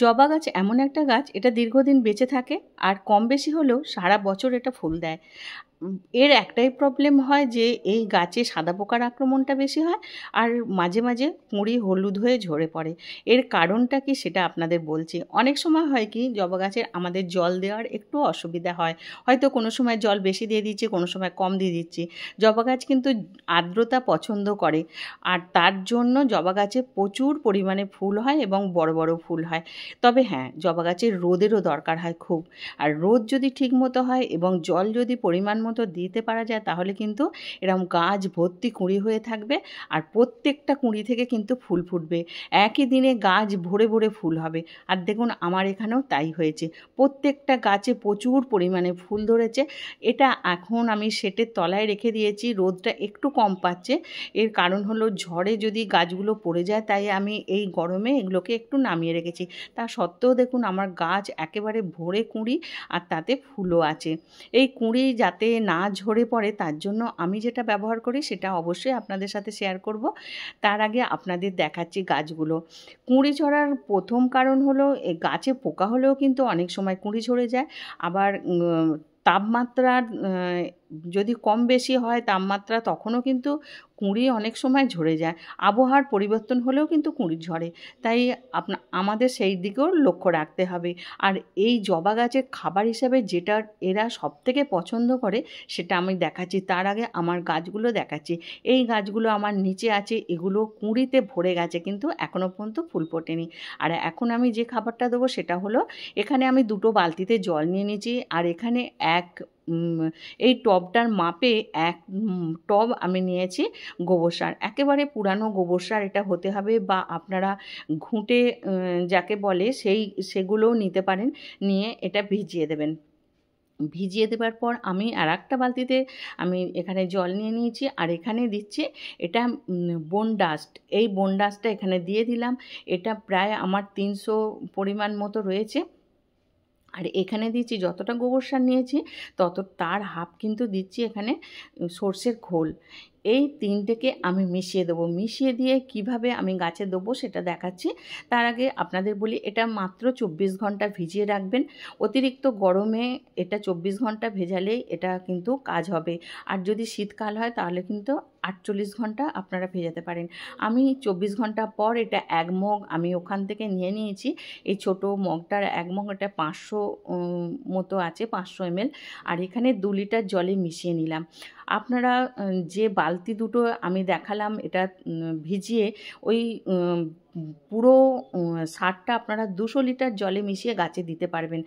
জবা গাছ এমন একটা গাছ এটা দীর্ঘদিন বেঁচে থাকে আর কম বেশি হলেও সারা বছর এটা ফুল দেয় এর একটাই প্রবলেম হয় যে এই গাছে সাদা পোকার আক্রমণটা বেশি হয় আর মাঝে মাঝে কুঁড়ি হলুদ হয়ে ঝরে পড়ে এর কারণটা কি সেটা আপনাদের বলছি অনেক সময় হয় কি জবা গাছের আমাদের জল দেওয়ার একটু অসুবিধা হয় হয়তো কোনো সময় জল বেশি দিয়ে দিচ্ছি কোনো সময় কম দিয়ে দিচ্ছি জবা গাছ কিন্তু আর্দ্রতা পছন্দ করে আর তার জন্য জবা গাছে প্রচুর পরিমাণে ফুল হয় এবং বড় বড় ফুল হয় তবে হ্যাঁ জবা গাছের রোদেরও দরকার হয় খুব আর রোদ যদি ঠিক মতো হয় এবং জল যদি পরিমাণ মতো দিতে পারা যায় তাহলে কিন্তু এরকম গাছ ভর্তি কুঁড়ি হয়ে থাকবে আর প্রত্যেকটা কুঁড়ি থেকে কিন্তু ফুল ফুটবে একই দিনে গাছ ভরে ভরে ফুল হবে আর দেখুন আমার এখানেও তাই হয়েছে প্রত্যেকটা গাছে প্রচুর পরিমাণে ফুল ধরেছে এটা এখন আমি সেটের তলায় রেখে দিয়েছি রোদটা একটু কম পাচ্ছে এর কারণ হলো ঝড়ে যদি গাছগুলো পড়ে যায় তাই আমি এই গরমে এগুলোকে একটু নামিয়ে রেখেছি তা সত্ত্বেও দেখুন আমার গাছ একেবারে ভরে কুঁড়ি আর তাতে ফুলও আছে এই কুঁড়ি যাতে না ঝরে পড়ে তার জন্য আমি যেটা ব্যবহার করি সেটা অবশ্যই আপনাদের সাথে শেয়ার করব তার আগে আপনাদের দেখাচ্ছি গাছগুলো কুঁড়ি ঝরার প্রথম কারণ হলো গাছে পোকা হলেও কিন্তু অনেক সময় কুঁড়ি ঝরে যায় আবার তাপমাত্রার যদি কম বেশি হয় তাপমাত্রা তখনও কিন্তু কুঁড়ি অনেক সময় ঝরে যায় আবহাওয়ার পরিবর্তন হলেও কিন্তু কুঁড়ি ঝরে তাই আপনা আমাদের সেই দিকেও লক্ষ্য রাখতে হবে আর এই জবা গাছের খাবার হিসাবে যেটা এরা সব থেকে পছন্দ করে সেটা আমি দেখাচ্ছি তার আগে আমার গাছগুলো দেখাচ্ছি এই গাছগুলো আমার নিচে আছে এগুলো কুঁড়িতে ভরে গেছে কিন্তু এখনও পর্যন্ত ফুল ফোটেনি আর এখন আমি যে খাবারটা দেবো সেটা হলো এখানে আমি দুটো বালতিতে জল নিয়ে নিয়েছি আর এখানে এক এই টবটার মাপে এক টব আমি নিয়েছি গোবর সার একেবারে পুরানো গোবর সার এটা হতে হবে বা আপনারা ঘুঁটে যাকে বলে সেই সেগুলোও নিতে পারেন নিয়ে এটা ভিজিয়ে দেবেন ভিজিয়ে দেবার পর আমি আর একটা বালতিতে আমি এখানে জল নিয়ে নিয়েছি আর এখানে দিচ্ছি এটা বোন ডাস্ট এই বোন ডাস্টটা এখানে দিয়ে দিলাম এটা প্রায় আমার তিনশো পরিমাণ মতো রয়েছে আর এখানে দিচ্ছি যতটা গোবর সার নিয়েছি তত তার হাফ কিন্তু দিচ্ছি এখানে সর্ষের খোল এই তিনটেকে আমি মিশিয়ে দেবো মিশিয়ে দিয়ে কিভাবে আমি গাছে দেবো সেটা দেখাচ্ছি তার আগে আপনাদের বলি এটা মাত্র চব্বিশ ঘন্টা ভিজিয়ে রাখবেন অতিরিক্ত গরমে এটা চব্বিশ ঘন্টা ভেজালেই এটা কিন্তু কাজ হবে আর যদি শীতকাল হয় তাহলে কিন্তু আটচল্লিশ ঘন্টা আপনারা ভেজাতে পারেন আমি চব্বিশ ঘন্টা পর এটা এক মগ আমি ওখান থেকে নিয়ে নিয়েছি এই ছোট মগটার এক মগ এটা পাঁচশো মতো আছে পাঁচশো এমএল আর এখানে দু লিটার জলে মিশিয়ে নিলাম আপনারা যে বালতি দুটো আমি দেখালাম এটা ভিজিয়ে ওই পুরো সারটা আপনারা দুশো লিটার জলে মিশিয়ে গাছে দিতে পারবেন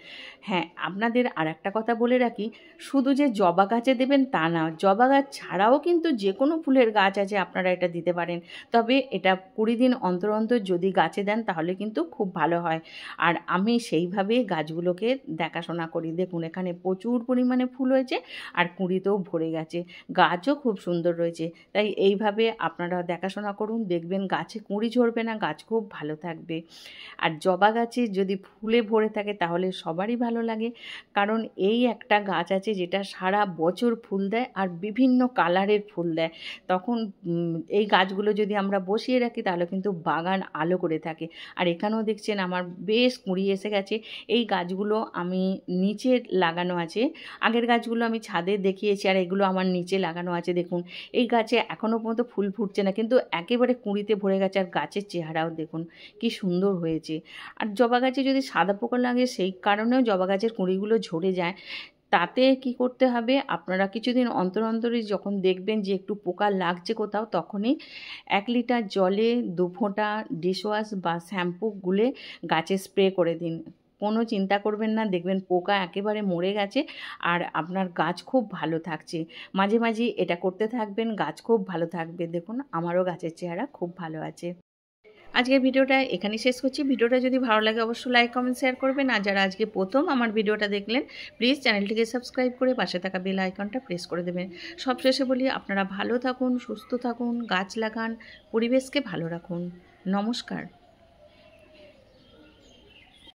হ্যাঁ আপনাদের আর একটা কথা বলে রাখি শুধু যে জবা গাছে দেবেন তা না জবা গাছ ছাড়াও কিন্তু যে কোনো ফুলের গাছ আছে আপনারা এটা দিতে পারেন তবে এটা কুড়ি দিন অন্তর অন্তর যদি গাছে দেন তাহলে কিন্তু খুব ভালো হয় আর আমি সেইভাবে গাছগুলোকে দেখাশোনা করি দেখুন এখানে প্রচুর পরিমাণে ফুল হয়েছে আর কুঁড়িতেও ভরে গেছে গাছও খুব সুন্দর রয়েছে তাই এইভাবে আপনারা দেখাশোনা করুন দেখবেন গাছে কুঁড়ি ঝরবে না গাছ খুব ভালো থাকবে আর জবা গাছে যদি ফুলে ভরে থাকে তাহলে সবারই ভালো লাগে কারণ এই একটা গাছ আছে যেটা সারা বছর ফুল দেয় আর বিভিন্ন কালারের ফুল দেয় তখন এই গাছগুলো যদি আমরা বসিয়ে রাখি তাহলে কিন্তু বাগান আলো করে থাকে আর এখানেও দেখছেন আমার বেশ কুঁড়ি এসে গেছে এই গাছগুলো আমি নিচে লাগানো আছে আগের গাছগুলো আমি ছাদে দেখিয়েছি আর এগুলো আমার নিচে লাগানো আছে দেখুন এই গাছে এখনও পর্যন্ত ফুল ফুটছে না কিন্তু একেবারে কুঁড়িতে ভরে গেছে আর গাছের চেহারাও দেখুন কি সুন্দর সুন্দর হয়েছে আর জবা গাছে যদি সাদা পোকা লাগে সেই কারণেও জবা গাছের কুঁড়িগুলো ঝরে যায় তাতে কি করতে হবে আপনারা কিছুদিন অন্তর অন্তরে যখন দেখবেন যে একটু পোকা লাগছে কোথাও তখনই এক লিটার জলে দু ফোঁটা ডিশওয়াশ বা শ্যাম্পু গুলে গাছে স্প্রে করে দিন কোনো চিন্তা করবেন না দেখবেন পোকা একেবারে মরে গেছে আর আপনার গাছ খুব ভালো থাকছে মাঝে মাঝে এটা করতে থাকবেন গাছ খুব ভালো থাকবে দেখুন আমারও গাছের চেহারা খুব ভালো আছে আজকের ভিডিওটা এখানে শেষ করছি ভিডিওটা যদি ভালো লাগে অবশ্যই লাইক কমেন্ট শেয়ার করবেন আর যারা আজকে প্রথম আমার ভিডিওটা দেখলেন প্লিজ চ্যানেলটিকে সাবস্ক্রাইব করে পাশে থাকা বেল আইকনটা প্রেস করে দেবেন সবশেষে বলি আপনারা ভালো থাকুন সুস্থ থাকুন গাছ লাগান পরিবেশকে ভালো রাখুন নমস্কার